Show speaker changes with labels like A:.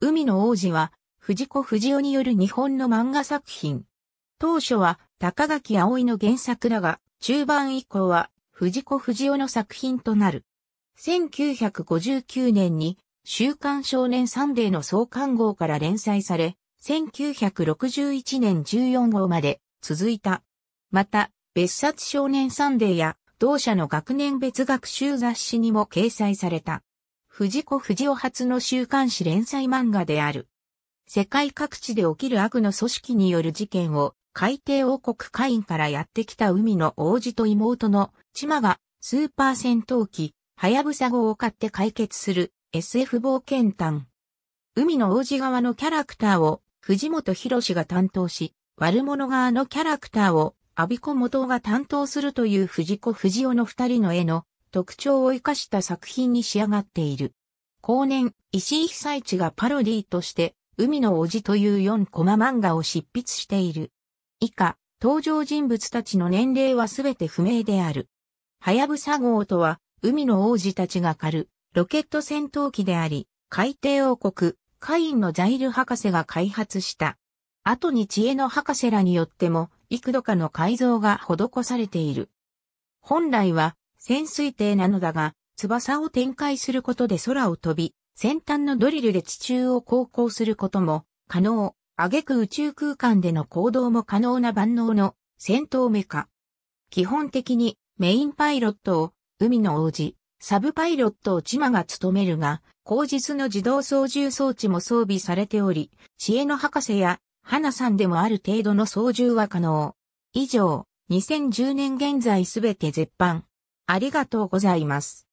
A: 海の王子は、藤子不二雄による日本の漫画作品。当初は、高垣葵の原作だが、中盤以降は、藤子不二雄の作品となる。1959年に、週刊少年サンデーの創刊号から連載され、1961年14号まで続いた。また、別冊少年サンデーや同社の学年別学習雑誌にも掲載された。藤子藤尾初の週刊誌連載漫画である。世界各地で起きる悪の組織による事件を、海底王国会員からやってきた海の王子と妹のチマが、スーパー戦闘機、はやぶさ号を買って解決する SF 冒険探。海の王子側のキャラクターを藤本博が担当し、悪者側のキャラクターをアビコ元が担当するという藤子藤尾の二人の絵の特徴を生かした作品に仕上がっている。後年、石井被災地がパロディとして、海のおじという4コマ漫画を執筆している。以下、登場人物たちの年齢はすべて不明である。はやぶさ号とは、海の王子たちが狩る、ロケット戦闘機であり、海底王国、カインのザイル博士が開発した。後に知恵の博士らによっても、幾度かの改造が施されている。本来は、潜水艇なのだが、翼を展開することで空を飛び、先端のドリルで地中を航行することも可能、挙句宇宙空間での行動も可能な万能の戦闘メカ。基本的にメインパイロットを海の王子、サブパイロットをチマが務めるが、後日の自動操縦装置も装備されており、知恵の博士や花さんでもある程度の操縦は可能。以上、2010年現在すべて絶版。ありが
B: とうございます。